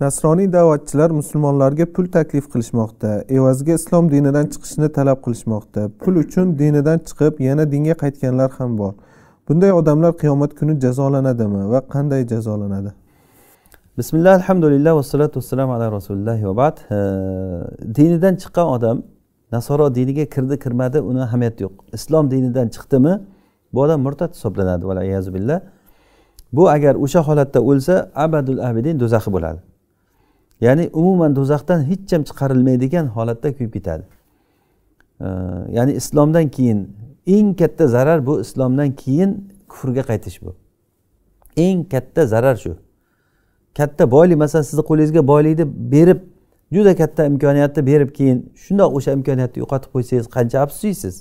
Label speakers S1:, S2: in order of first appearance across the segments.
S1: nasroniy da'vatchilar musulmonlarga pul taklif qilishmoqda evaziga islom dinidan chiqishni talab qilishmoqda pul uchun dinidan chiqib yana dinga qaytganlar ham bor bunday odamlar qiyomat kuni jazolanadimi va qanday jazolanadi bismillah alhamdulillah vassalatu vassalam ala rasulillohi va bad dinidan chiqqan odam nasoro diniga kirdi kirmadi uni ahamiyati yo'q islom dinidan chiqdimi bu odam murtad hisoblanadi billah bu agar o'sha holatda o'lsa abadul abidin do'zaxi bo'ladi ya'ni umuman do'zaxdan hech ham chiqarilmaydigan holatda kuyib ketadi ya'ni islomdan keyin eng katta zarar bu islomdan keyin kufrga qaytish bu eng katta zarar shu katta boylik masalan sizni qo'lingizga boylikni berib juda katta imkoniyatni berib keyin shundoq o'sha imkoniyatni yo'qotib qo'ysangiz qancha afsusiysiz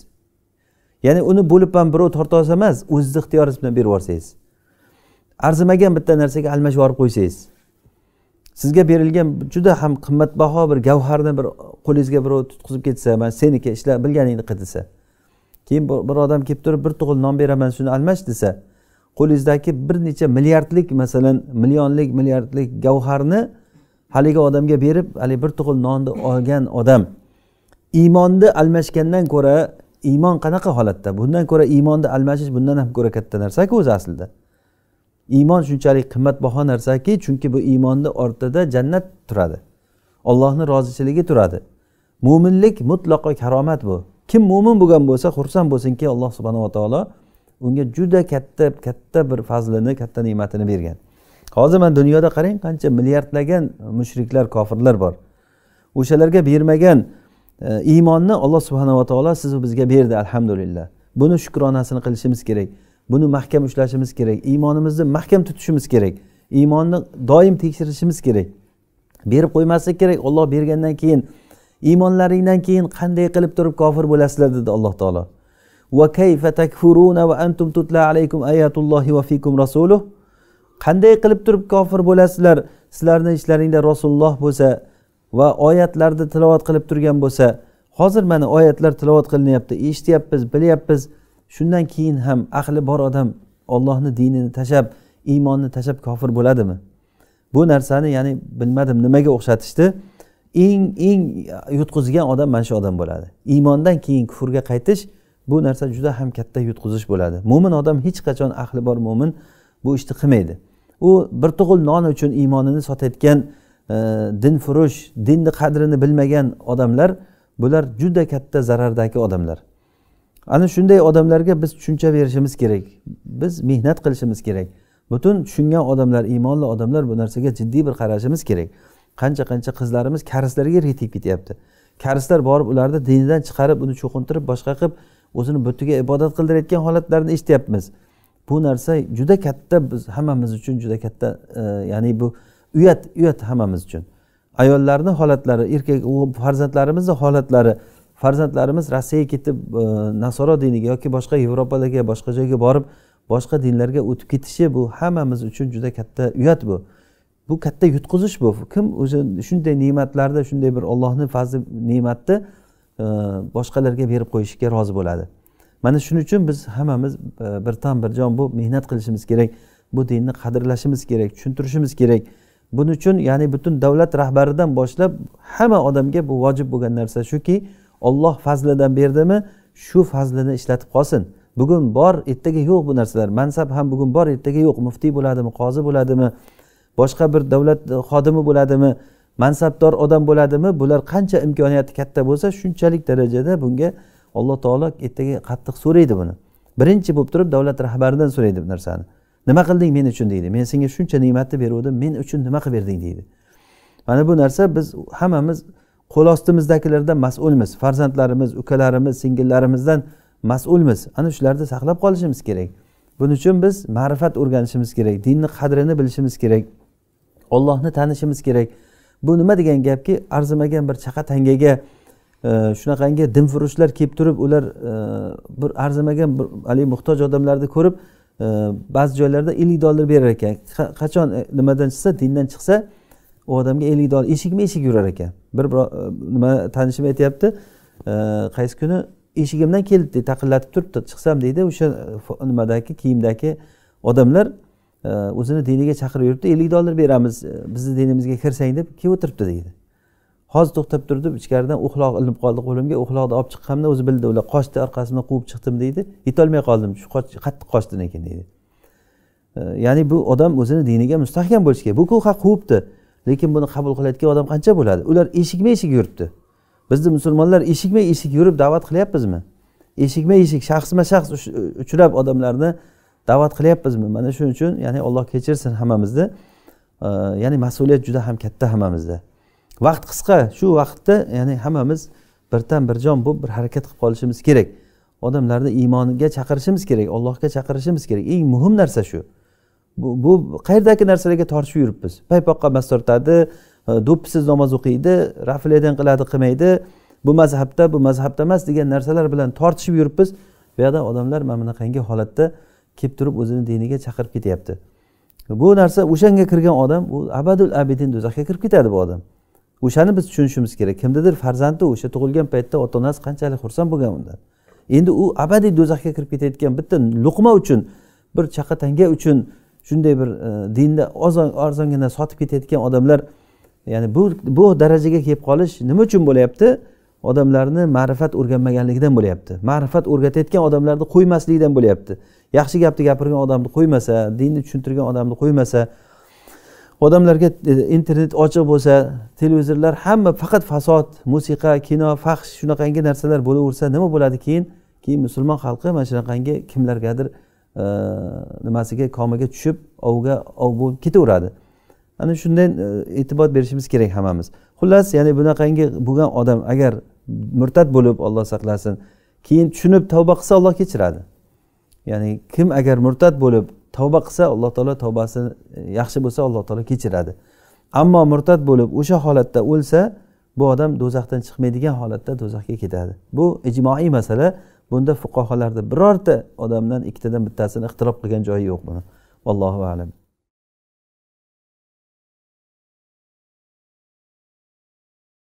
S1: ya'ni uni bo'lib ham birov torta olsa emas o'zizni ixtiyoringiz bilan berib yuborsangiz arzimagan bitta narsaga almashib yuborib qo'ysangiz sizga berilgan juda ham qimmatbaho bir gavharni bir qo'lingizga birov tutqizib ketsa mana seniki ishla bilganingni qil desa keyin bir odam kelib turib bir tug'il non beraman shuni almash desa qo'lingizdagi bir necha milliardlik masalan millionlik milliardlik gavharni haligi odamga berib haligi bir tug'il nonni olgan odam iymonni almashgandan ko'ra iymon qanaqa holatda bundan ko'ra iymonni almashish bundan ham ko'ra katta narsaku o'zi aslida iymon shunchalik qimmatbaho narsaki chunki bu iymonni ortida jannat turadi ollohni rozichiligi turadi mo'minlik mutlaqo karomat bu kim mo'min bo'lgan bo'lsa xursand bo'lsinki alloh subhanava taolo unga juda katta katta bir fazlini katta ne'matini bergan hozir mana dunyoda qarang qancha milliardlagan mushriklar kofirlar bor o'shalarga bermagan e, iymonni alloh subhanava taolo sizu bizga berdi alhamdulillah buni shukronasini qilishimiz kerak buni mahkam ushlashimiz kerak iymonimizni mahkam tutishimiz kerak iymonni doim tekshirishimiz kerak berib qo'ymaslik kerak olloh bergandan keyin iymonlaringdan keyin qanday qilib turib kofir bo'lasizlar dedi alloh taolo qanday qilib turib kofir bo'lasizlar sizlarni ishlaringda rasululloh bo'lsa va oyatlarni tilovat qilib turgan bo'lsa hozir mana oyatlar tilovat qilinyapti eshityapmiz bilyapmiz shundan keyin ham aqli bor odam ollohni dinini tashlab iymonni tashlab kofir bo'ladimi bu narsani ya'ni bilmadim nimaga o'xshatishdi eng eng yutqizgan odam mana shu odam bo'ladi iymondan keyin kufrga qaytish bu narsa juda ham katta yutqizish bo'ladi mo'min odam hech qachon ahli bor mo'min bu ishni qilmaydi u bir tug'il non uchun iymonini sotayotgan e, dinfurush dinni qadrini bilmagan odamlar bular juda katta zarardagi odamlar ana shunday odamlarga biz tushuncha berishimiz kerak biz mehnat qilishimiz kerak butun tushungan odamlar iymonli odamlar bu narsaga jiddiy bir qarashimiz kerak qancha qancha qizlarimiz karislarga tegib ketyapti karislar borib ularni dinidan chiqarib uni cho'qintirib boshqa qilib o'zini butiga ibodat qildirayotgan holatlarni eshityapmiz bu narsa juda katta biz hammamiz uchun juda katta e, ya'ni bu uyat uyat hammamiz uchun ayollarni holatlari erkak farzandlarimizni holatlari farzandlarimiz rossiyaga ketib e, nasoro diniga yoki boshqa yevropadagi boshqa joyga borib boshqa dinlarga o'tib ketishi bu hammamiz uchun juda katta uyat bu bu katta yutqizish bu kim o'zi shunday ne'matlarda shunday bir ollohni fazli ne'matni e, boshqalarga berib qo'yishga rozi bo'ladi mana shuning uchun biz hammamiz e, bir tan bir jon bo'lib mehnat qilishimiz kerak bu dinni qadrlashimiz kerak tushuntirishimiz kerak buning uchun ya'ni butun davlat rahbaridan boshlab hamma odamga bu vojib bo'lgan narsa shuki olloh fazlidan berdimi shu fazlini ishlatib qolsin bugun bor ertaga yo'q bu narsalar mansab ham bugun bor ertaga yo'q muftiy bo'ladimi qozi bo'ladimi boshqa bir davlat xodimi bo'ladimi mansabdor odam bo'ladimi bular qancha imkoniyati katta bo'lsa shunchalik darajada bunga alloh taolo ertaga qattiq so'raydi buni birinchi bo'lib turib davlat rahbaridan so'raydi bu narsani nima qilding men uchun deydi men senga shuncha ne'matni beruvdim men uchun nima qilib berding deydi mana bu narsa biz hammamiz qo'l ostimizdagilardan mas'ulmiz farzandlarimiz ukalarimiz singillarimizdan mas'ulmiz ana shularni saqlab qolishimiz kerak buning uchun biz ma'rifat o'rganishimiz kerak dinni qadrini bilishimiz kerak ollohni tanishimiz kerak bu nima degan gapki arzimagan bir chaqa tangaga e, shunaqangi e, dinfurushlar kelib turib ular e, bir arzimagan bir haligi muhtoj odamlarni ko'rib e, ba'zi joylarda ellik dollar berar ekan qachon e, nimadan chiqsa dindan chiqsa u odamga ellik dollar eshikma eshik yurar ekan bir e, nima tanishim aytyapti e, qaysi kuni eshigimdan keldi deydi taqillatib turibdi chiqsam deydi o'sha nimadagi kiyimdagi odamlar e, o'zini diniga chaqirib yuribdi ellik dollar beramiz bizni dinimizga kirsang deb kelib o'tiribdi deydi hozir to'xtab turdim ichkaridan uxloq ilinib qoldi qo'limga uxloqni olib chiqqanimda o'zi bildi ular qochdi orqasimdan quvib chiqdim deydi yetolmay qoldim shu qattiq qochdi lekin deydi ya'ni bu odam o'zini diniga mustahkam bo'lishi kerak bu haq quvibdi lekin buni qabul qilayotgan odam qancha bo'ladi ular eshikma eshik yuribdi bizni musulmonlar eshikma eshik yurib da'vat qilyapmizmi eshikma eshik shaxsma shaxs uchrab odamlarni da'vat qilyapmizmi mana shuning uchun ya'ni alloh kechirsin hammamizni ya'ni mas'uliyat juda ham katta hammamizda vaqt qisqa shu vaqtda ya'ni hammamiz birdan bir jon bo'lib bir harakat qilib qolishimiz kerak odamlarni iymoniga chaqirishimiz kerak allohga chaqirishimiz kerak eng muhim narsa shu bu qayerdagi narsalarga tortishib yuribmiz paypoqqa mas tortadi e, do'ppisiz namoz o'qiydi rafliyadan qiladi qilmaydi bu mazhabda bu mazhabda emas degan narsalar bilan tortishib yuribmiz bu yoqda odamlar mana bunaqangi holatda kelib turib o'zini diniga chaqirib ketyapti bu narsa o'shanga kirgan odam u abadul abidin do'zaxga kirib ketadi bu odam o'shani biz tushunishimiz kerak kimnidir farzandi o'sha tug'ilgan paytda ota onasi qanchalik xursand bo'lgan undan endi u abadiy do'zaxga kirib ketayotgan bitta luqma uchun bir chaqa tanga uchun shunday bir e, dinni arzongina sotib ketayotgan odamlar ya'ni bu bu darajaga kelib qolish nima uchun bo'lyapti odamlarni ma'rifat o'rganmaganligidan bo'lyapti ma'rifat o'rgatayotgan odamlarni qo'ymaslikdan bo'lyapti yaxshi gapni gapirgan odamni qo'ymasa dinni tushuntirgan odamni qo'ymasa odamlarga e, internet ochiq bo'lsa televizorlar hamma faqat fasod musiqa kino faxsh shunaqangi narsalar bo'laversa nima bo'ladi keyin keyin musulmon xalqi mana shunaqangi kimlargadir nimasiga komaga tushib ovga ov bo'lib ketaveradi ana shunday e, e'tibor berishimiz kerak hammamiz xullas ya'ni bunaqangi bo'lgan odam agar murtad bo'lib olloh saqlasin keyin tushunib tavba qilsa olloh kechiradi ya'ni kim agar murtad bo'lib tavba qilsa alloh taolo tavbasi e, yaxshi bo'lsa alloh taolo kechiradi ammo murtad bo'lib o'sha holatda o'lsa bu odam do'zaxdan chiqmaydigan holatda do'zaxga ketadi bu ijmoiy masala bunda fuqaholarda birorta odamdan ikkitadan bittasini ixtirob qilgan joyi yo'q buni allohu alam